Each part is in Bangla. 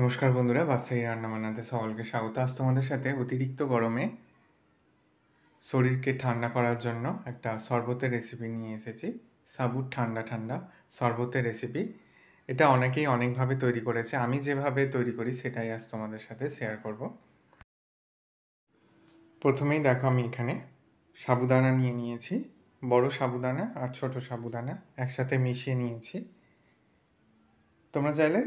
নমস্কার বন্ধুরা বাসাই বানাতে সকলকে স্বাগত আজ তোমাদের সাথে অতিরিক্ত গরমে শরীরকে ঠান্ডা করার জন্য একটা শরবতের রেসিপি নিয়ে এসেছি সাবুর ঠান্ডা ঠান্ডা শরবতের রেসিপি এটা অনেকেই অনেকভাবে তৈরি করেছে আমি যেভাবে তৈরি করি সেটাই আজ তোমাদের সাথে শেয়ার করব প্রথমেই দেখো আমি এখানে সাবুদানা নিয়ে নিয়েছি বড় সাবুদানা আর ছোট সাবুদানা একসাথে মিশিয়ে নিয়েছি তোমরা চাইলে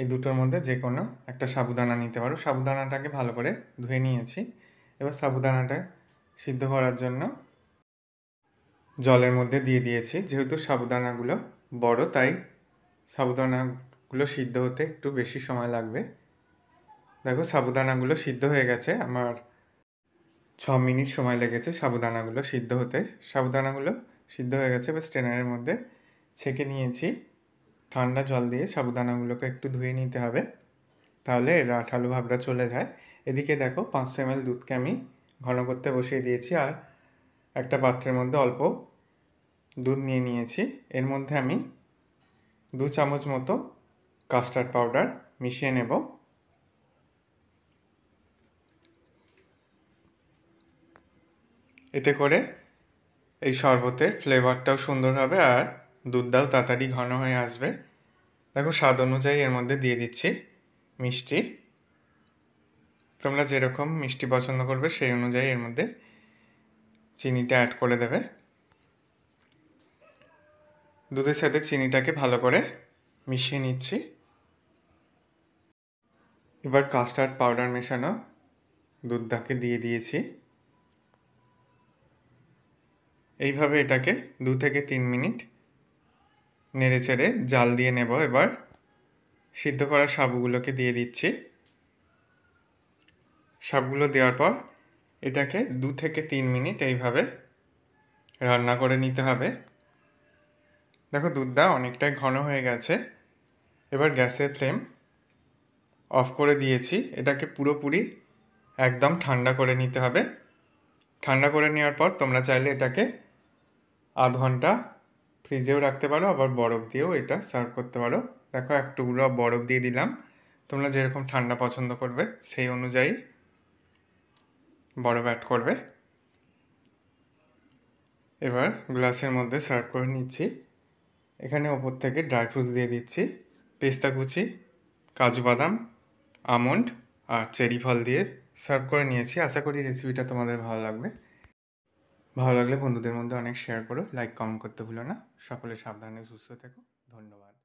এই দুটোর মধ্যে যে কোনো একটা সাবুদানা নিতে পারো সাবুদানাটাকে ভালো করে ধুয়ে নিয়েছি এবার সাবুদানাটা সিদ্ধ করার জন্য জলের মধ্যে দিয়ে দিয়েছি যেহেতু সাবুদানাগুলো বড় তাই সাবুদানাগুলো সিদ্ধ হতে একটু বেশি সময় লাগবে দেখো সাবুদানাগুলো সিদ্ধ হয়ে গেছে আমার ছ মিনিট সময় লেগেছে সাবুদানাগুলো সিদ্ধ হতে সাবুদানাগুলো সিদ্ধ হয়ে গেছে বা স্ট্রেনারের মধ্যে ছেঁকে নিয়েছি ঠান্ডা জল দিয়ে সাবুদানাগুলোকে একটু ধুয়ে নিতে হবে তাহলে এর আঠালো ভাবটা চলে যায় এদিকে দেখো পাঁচশো এম দুধকে আমি ঘন করতে বসিয়ে দিয়েছি আর একটা পাত্রের মধ্যে অল্প দুধ নিয়ে নিয়েছি এর মধ্যে আমি দু চামচ মতো কাস্টার্ড পাউডার মিশিয়ে নেব এতে করে এই শরবতের ফ্লেভারটাও সুন্দর হবে আর দুধটাও তাড়াতাড়ি ঘন হয়ে আসবে দেখো স্বাদ অনুযায়ী এর মধ্যে দিয়ে দিচ্ছি মিষ্টি তোমরা যেরকম মিষ্টি পছন্দ করবে সেই অনুযায়ী এর মধ্যে চিনিটা অ্যাড করে দেবে দুধের সাথে চিনিটাকে ভালো করে মিশিয়ে নিচ্ছি এবার কাস্টার্ড পাউডার মেশানো দুধটাকে দিয়ে দিয়েছি এইভাবে এটাকে দু থেকে তিন মিনিট নেড়ে চেড়ে জাল দিয়ে নেব এবার সিদ্ধ করা সাবুগুলোকে দিয়ে দিচ্ছি সাবগুলো দেওয়ার পর এটাকে দু থেকে তিন মিনিট এইভাবে রান্না করে নিতে হবে দেখো দুধটা অনেকটাই ঘন হয়ে গেছে এবার গ্যাসের ফ্লেম অফ করে দিয়েছি এটাকে পুরোপুরি একদম ঠান্ডা করে নিতে হবে ঠান্ডা করে নেওয়ার পর তোমরা চাইলে এটাকে আধ ঘন্টা ফ্রিজেও রাখতে পারো আবার বরফ দিয়েও এটা সার্ভ করতে পারো দেখো এক টুকরো বরফ দিয়ে দিলাম তোমরা যেরকম ঠান্ডা পছন্দ করবে সেই অনুযায়ী বরফ অ্যাড করবে এবার গ্লাসের মধ্যে সার্ভ করে নিচ্ছি এখানে ওপর থেকে ড্রাই ফ্রুটস দিয়ে দিচ্ছি পেস্তা কুচি কাজু বাদাম আমন্ড আর চেরি ফল দিয়ে সার্ভ করে নিয়েছি আশা করি রেসিপিটা তোমাদের ভালো লাগবে ভালো লাগলে বন্ধুদের মধ্যে অনেক শেয়ার করো লাইক কমেন্ট করতে ভুলো না সকলে সাবধানে সুস্থ থেকো ধন্যবাদ